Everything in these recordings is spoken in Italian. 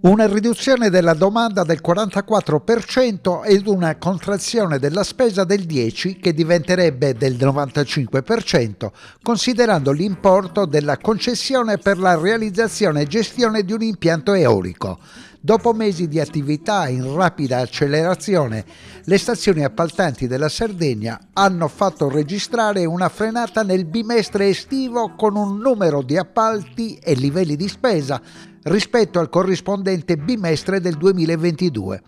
una riduzione della domanda del 44% ed una contrazione della spesa del 10% che diventerebbe del 95% considerando l'importo della concessione per la realizzazione e gestione di un impianto eolico. Dopo mesi di attività in rapida accelerazione, le stazioni appaltanti della Sardegna hanno fatto registrare una frenata nel bimestre estivo con un numero di appalti e livelli di spesa rispetto al corrispondente bimestre del 2022.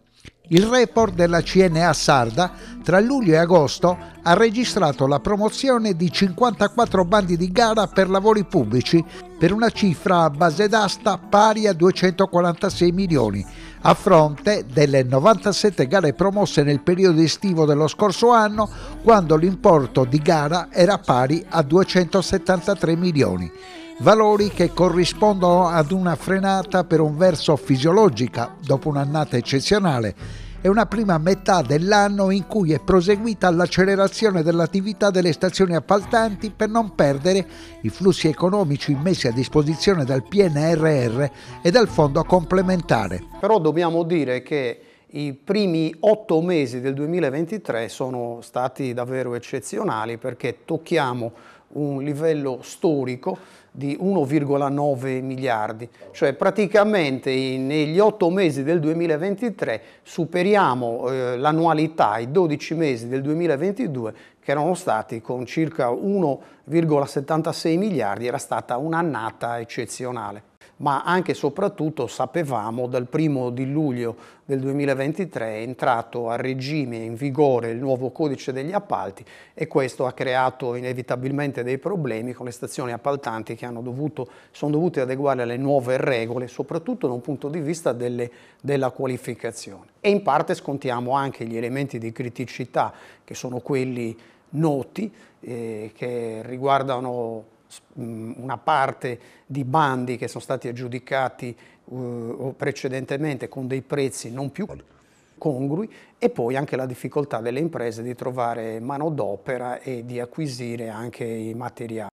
Il report della CNA sarda tra luglio e agosto ha registrato la promozione di 54 bandi di gara per lavori pubblici per una cifra a base d'asta pari a 246 milioni, a fronte delle 97 gare promosse nel periodo estivo dello scorso anno, quando l'importo di gara era pari a 273 milioni valori che corrispondono ad una frenata per un verso fisiologica dopo un'annata eccezionale e una prima metà dell'anno in cui è proseguita l'accelerazione dell'attività delle stazioni appaltanti per non perdere i flussi economici messi a disposizione dal PNRR e dal fondo complementare. Però dobbiamo dire che i primi otto mesi del 2023 sono stati davvero eccezionali perché tocchiamo un livello storico di 1,9 miliardi, cioè praticamente negli otto mesi del 2023 superiamo eh, l'annualità, i 12 mesi del 2022 che erano stati con circa 1,76 miliardi, era stata un'annata eccezionale ma anche e soprattutto sapevamo dal primo di luglio del 2023 è entrato a regime in vigore il nuovo codice degli appalti e questo ha creato inevitabilmente dei problemi con le stazioni appaltanti che dovuto, sono dovute adeguare alle nuove regole, soprattutto da un punto di vista delle, della qualificazione. E in parte scontiamo anche gli elementi di criticità che sono quelli noti eh, che riguardano una parte di bandi che sono stati aggiudicati eh, precedentemente con dei prezzi non più congrui e poi anche la difficoltà delle imprese di trovare manodopera e di acquisire anche i materiali.